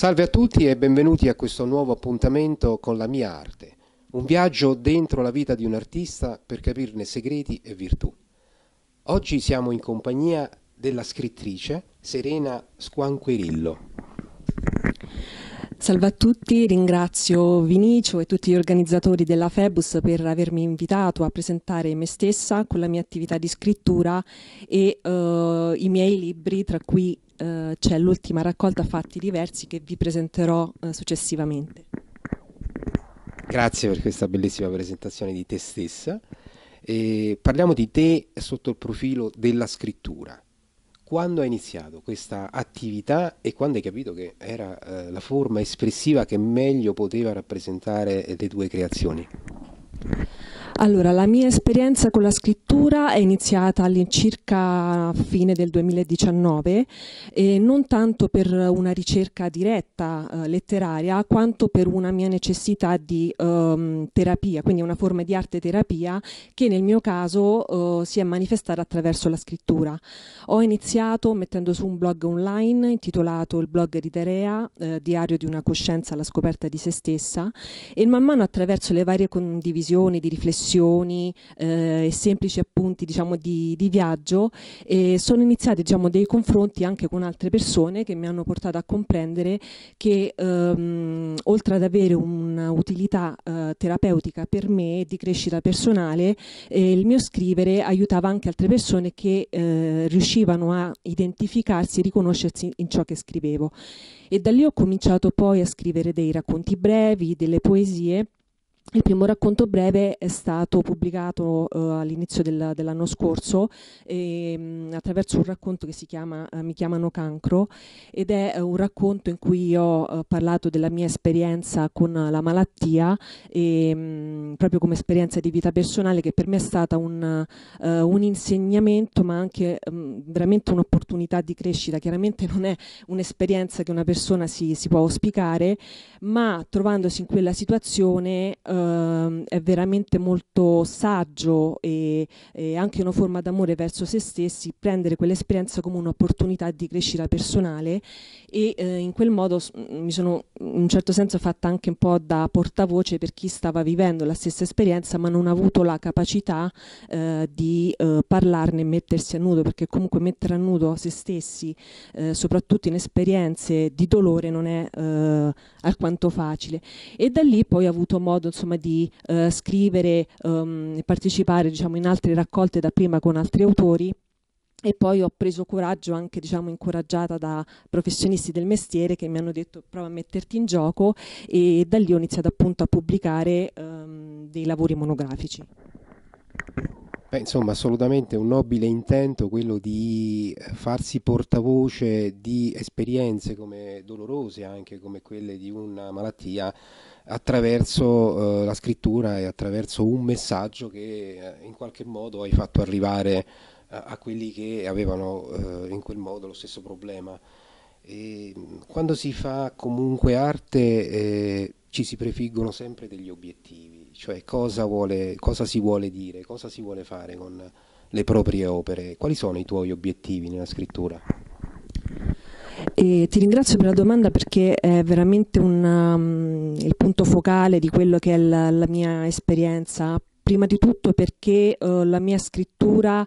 Salve a tutti e benvenuti a questo nuovo appuntamento con la mia arte, un viaggio dentro la vita di un artista per capirne segreti e virtù. Oggi siamo in compagnia della scrittrice Serena Squanquerillo. Salve a tutti, ringrazio Vinicio e tutti gli organizzatori della Febus per avermi invitato a presentare me stessa con la mia attività di scrittura e uh, i miei libri, tra cui uh, c'è l'ultima raccolta Fatti diversi che vi presenterò uh, successivamente. Grazie per questa bellissima presentazione di te stessa. Eh, parliamo di te sotto il profilo della scrittura quando hai iniziato questa attività e quando hai capito che era eh, la forma espressiva che meglio poteva rappresentare le tue creazioni? Allora, la mia esperienza con la scrittura è iniziata all'incirca fine del 2019 e non tanto per una ricerca diretta eh, letteraria quanto per una mia necessità di ehm, terapia, quindi una forma di arte terapia che nel mio caso eh, si è manifestata attraverso la scrittura. Ho iniziato mettendo su un blog online intitolato Il blog di Terea, eh, diario di una coscienza alla scoperta di se stessa e man mano attraverso le varie condivisioni di riflessioni escursioni eh, e semplici appunti diciamo, di, di, viaggio sono iniziati diciamo, dei confronti anche con altre persone che mi hanno portato a comprendere che ehm, oltre ad avere un'utilità eh, terapeutica per me di crescita personale, eh, il mio scrivere aiutava anche altre persone che eh, riuscivano a identificarsi e riconoscersi in ciò che scrivevo. E da lì ho cominciato poi a scrivere dei racconti brevi, delle poesie il primo racconto breve è stato pubblicato uh, all'inizio del, dell'anno scorso e, ehm, mh, attraverso un racconto che si chiama uh, Mi chiamano cancro ed è uh, un racconto in cui ho parlato della mia esperienza con la malattia e, ehm, mh, proprio come esperienza di vita personale che per me è stata un, un insegnamento ma anche um, veramente un'opportunità di crescita. Chiaramente non è un'esperienza che una persona si, si può auspicare ma trovandosi in quella situazione eh, è veramente molto saggio e, e anche una forma d'amore verso se stessi prendere quell'esperienza come un'opportunità di crescita personale e eh, in quel modo mi sono in un certo senso fatta anche un po' da portavoce per chi stava vivendo la stessa esperienza ma non ha avuto la capacità eh, di eh, parlarne e mettersi a nudo perché comunque mettere a nudo se stessi eh, soprattutto in esperienze di dolore non è eh, alquanto facile e da lì poi ho avuto modo insomma, di eh, scrivere um, e partecipare diciamo, in altre raccolte da prima con altri autori e poi ho preso coraggio anche diciamo incoraggiata da professionisti del mestiere che mi hanno detto prova a metterti in gioco e da lì ho iniziato appunto a pubblicare um, dei lavori monografici. Beh, insomma, assolutamente un nobile intento quello di farsi portavoce di esperienze come dolorose, anche come quelle di una malattia attraverso eh, la scrittura e attraverso un messaggio che eh, in qualche modo hai fatto arrivare a, a quelli che avevano eh, in quel modo lo stesso problema. E, mm, quando si fa comunque arte eh, ci si prefiggono sempre degli obiettivi, cioè cosa, vuole, cosa si vuole dire, cosa si vuole fare con le proprie opere. Quali sono i tuoi obiettivi nella scrittura? E ti ringrazio per la domanda perché è veramente un, um, il punto focale di quello che è la, la mia esperienza prima di tutto perché eh, mia scrittura,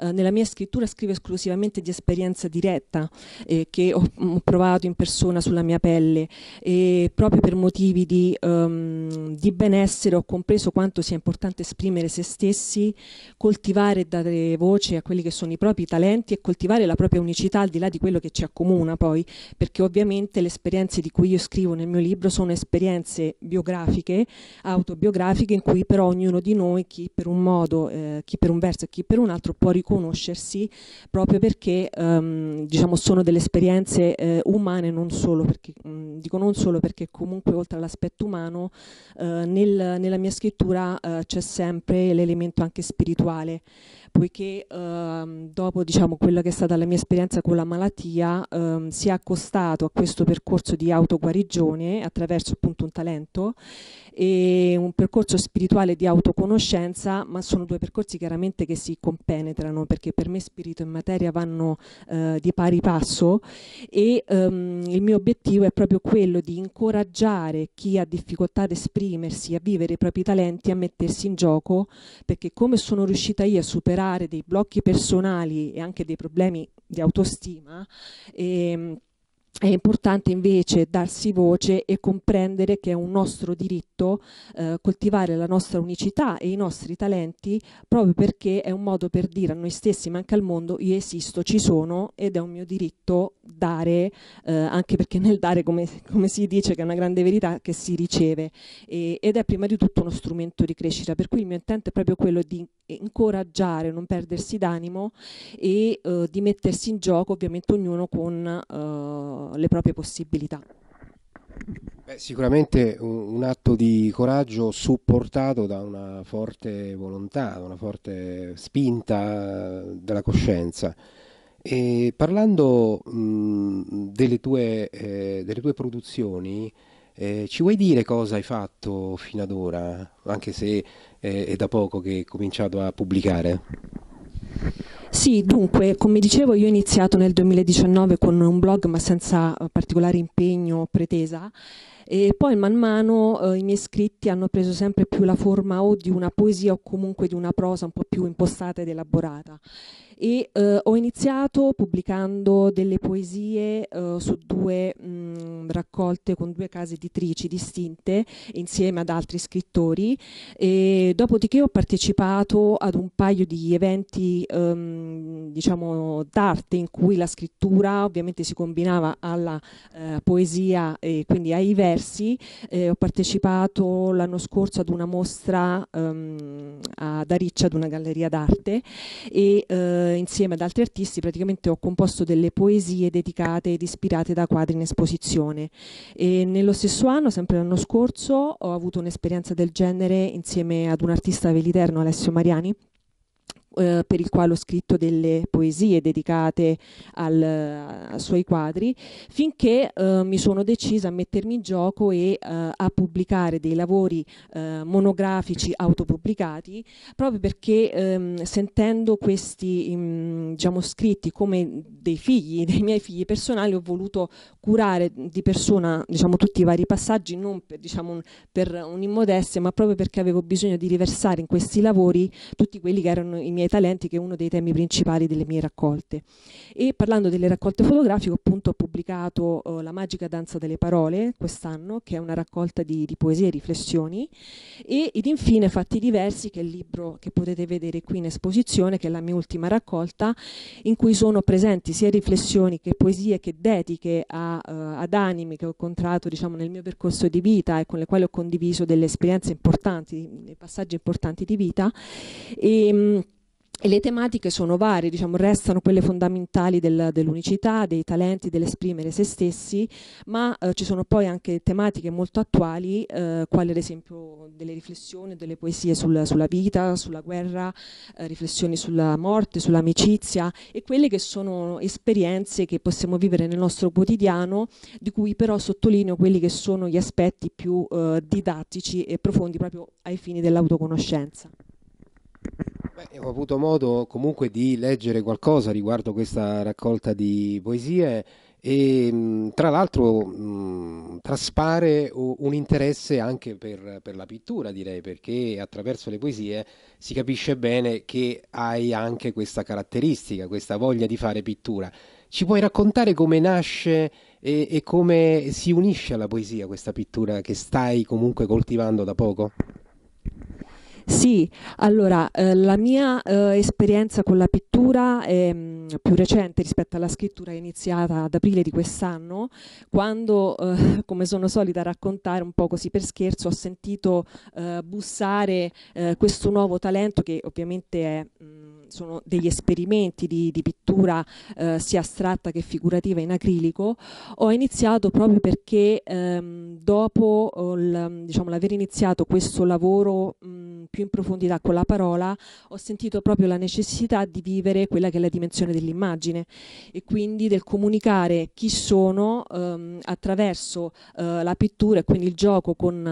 eh, nella mia scrittura scrivo esclusivamente di esperienza diretta eh, che ho, mm, ho, provato in persona sulla mia pelle e proprio per motivi di, um, di, benessere ho compreso quanto sia importante esprimere se stessi, coltivare e dare voce a quelli che sono i propri talenti e coltivare la propria unicità al di là di quello che ci accomuna poi, perché ovviamente le esperienze di cui io scrivo nel mio libro sono esperienze biografiche, autobiografiche in cui però ognuno di noi noi chi per un modo, eh, chi per un verso e chi per un altro può riconoscersi proprio perché ehm, diciamo sono delle esperienze eh, umane non solo perché, mh, mm, dico non solo perché comunque oltre all'aspetto umano eh, nel, nella mia scrittura eh, c'è sempre l'elemento anche spirituale poiché ehm, dopo diciamo, quella che è stata la mia esperienza con la malattia ehm, si è accostato a questo percorso di autoguarigione attraverso appunto un talento e un percorso spirituale di autoconoscenza, ma sono due percorsi chiaramente che si compenetrano perché per me spirito e materia vanno eh, di pari passo e ehm, il mio obiettivo è proprio quello di incoraggiare chi ha difficoltà ad esprimersi, a vivere i propri talenti, a mettersi in gioco, perché come sono riuscita io a superare affrontare dei blocchi personali e anche dei problemi di autostima, ehm, è importante invece darsi voce e comprendere che è un nostro diritto eh, coltivare la nostra unicità e i nostri talenti proprio perché è un modo per dire a noi stessi ma anche al mondo io esisto, ci sono ed è un mio diritto dare eh, anche perché nel dare come, come, si dice che è una grande verità che si riceve e, ed è prima di tutto uno strumento di crescita per cui il mio intento è proprio quello di incoraggiare, non perdersi d'animo e eh, di mettersi in gioco ovviamente ognuno con eh, le proprie possibilità. Beh, sicuramente un, un, atto di coraggio supportato da una forte volontà, da una forte spinta eh, della coscienza. E parlando mh, delle, tue, eh, delle, tue, produzioni, eh, ci vuoi dire cosa hai fatto fino ad ora, anche se eh, è da poco che hai cominciato a pubblicare? Sì, dunque, come dicevo io ho iniziato nel 2019 con un blog ma senza eh, particolare impegno o pretesa e poi man mano eh, i miei scritti hanno preso sempre più la forma o di una poesia o comunque di una prosa un po' più impostata ed elaborata. E eh, ho iniziato pubblicando delle poesie eh, su due mh, mm, raccolte con due case editrici distinte insieme ad altri scrittori e dopodiché ho partecipato ad un paio di eventi ehm, diciamo d'arte in cui la scrittura ovviamente si combinava alla eh, poesia e quindi ai versi diversi. Eh, ho partecipato l'anno scorso ad una mostra um, ehm, ad Ariccia, ad una galleria d'arte e eh, insieme ad altri artisti praticamente ho composto delle poesie dedicate ed ispirate da quadri in esposizione. E nello stesso anno, sempre l'anno scorso, ho avuto un'esperienza del genere insieme ad un artista veliterno, Alessio Mariani, eh, per il quale ho scritto delle poesie dedicate al, ai suoi quadri, finché eh, mi sono decisa a mettermi in gioco e eh, a pubblicare dei lavori eh, monografici autopubblicati, proprio perché ehm, sentendo questi mh, mm, diciamo, scritti come dei figli, dei miei figli personali, ho voluto curare di persona diciamo, tutti i vari passaggi, non per, diciamo, per un'immodestia, ma proprio perché avevo bisogno di riversare in questi lavori tutti quelli che erano i miei miei talenti, che è uno dei temi principali delle mie raccolte. E parlando delle raccolte fotografiche, appunto, ho pubblicato eh, La magica danza delle parole quest'anno, che è una raccolta di, di poesie e riflessioni, e, ed infine Fatti diversi, che è il libro che potete vedere qui in esposizione, che è la mia ultima raccolta, in cui sono presenti sia riflessioni che poesie che dediche a, eh, ad animi che ho incontrato diciamo, nel mio percorso di vita e con le quali ho condiviso delle esperienze importanti, dei passaggi importanti di vita. E, ehm, e le tematiche sono varie, diciamo, restano quelle fondamentali del, dell'unicità, dei talenti, dell'esprimere se stessi, ma eh, ci sono poi anche tematiche molto attuali, eh, quali ad esempio delle riflessioni, delle poesie sul, sulla vita, sulla guerra, eh, riflessioni sulla morte, sull'amicizia e quelle che sono esperienze che possiamo vivere nel nostro quotidiano, di cui però sottolineo quelli che sono gli aspetti più eh, didattici e profondi proprio ai fini dell'autoconoscenza. Beh, ho avuto modo comunque di leggere qualcosa riguardo questa raccolta di poesie e mm, tra l'altro mm, traspare un interesse anche per, per, la pittura, direi, perché attraverso le poesie si capisce bene che hai anche questa caratteristica, questa voglia di fare pittura. Ci puoi raccontare come nasce e, e come si unisce alla poesia questa pittura che stai comunque coltivando da poco? Sì, allora eh, la mia eh, esperienza con la pittura è mh, mm, più recente rispetto alla scrittura è iniziata ad aprile di quest'anno, quando, eh, come sono solita raccontare un po' così per scherzo, ho sentito eh, bussare eh, questo nuovo talento che ovviamente è... Mh, mm, sono degli esperimenti di, di pittura eh, sia astratta che figurativa in acrilico, ho iniziato proprio perché ehm, dopo eh, diciamo, l'aver diciamo, iniziato questo lavoro mh, più in profondità con la parola, ho sentito proprio la necessità di vivere quella che è la dimensione dell'immagine e quindi del comunicare chi sono ehm, attraverso eh, la pittura e quindi il gioco con,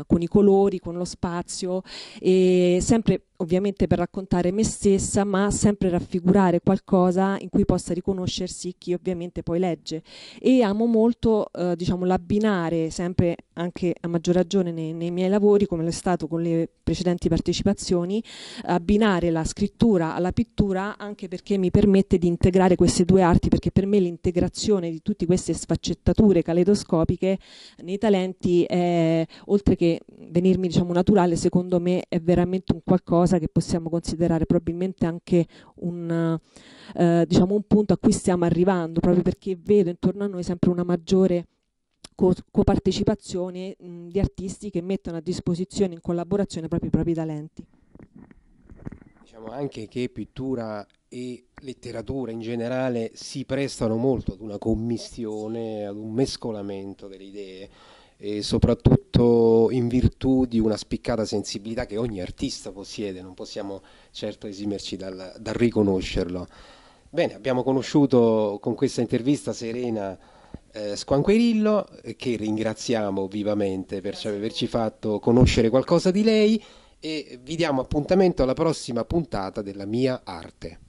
eh, con i colori, con lo spazio e sempre ovviamente per raccontare me stessa, ma sempre raffigurare qualcosa in cui possa riconoscersi chi ovviamente poi legge. E amo molto, eh, diciamo, l'abbinare sempre anche a maggior ragione nei, nei, miei lavori, come lo è stato con le precedenti partecipazioni, abbinare la scrittura alla pittura anche perché mi permette di integrare queste due arti, perché per me l'integrazione di tutte queste sfaccettature caleidoscopiche nei talenti è, oltre che venirmi diciamo naturale, secondo me è veramente un qualcosa cosa che possiamo considerare probabilmente anche un, eh, diciamo un punto a cui stiamo arrivando, proprio perché vedo intorno a noi sempre una maggiore copartecipazione mh, mm, di artisti che mettono a disposizione in collaborazione proprio i propri talenti. Diciamo anche che pittura e letteratura in generale si prestano molto ad una commistione, ad un mescolamento delle idee e soprattutto in virtù di una spiccata sensibilità che ogni artista possiede, non possiamo certo esimerci dal, dal riconoscerlo. Bene, abbiamo conosciuto con questa intervista Serena eh, Squanquerillo, che ringraziamo vivamente per averci fatto conoscere qualcosa di lei e vi diamo appuntamento alla prossima puntata della mia arte.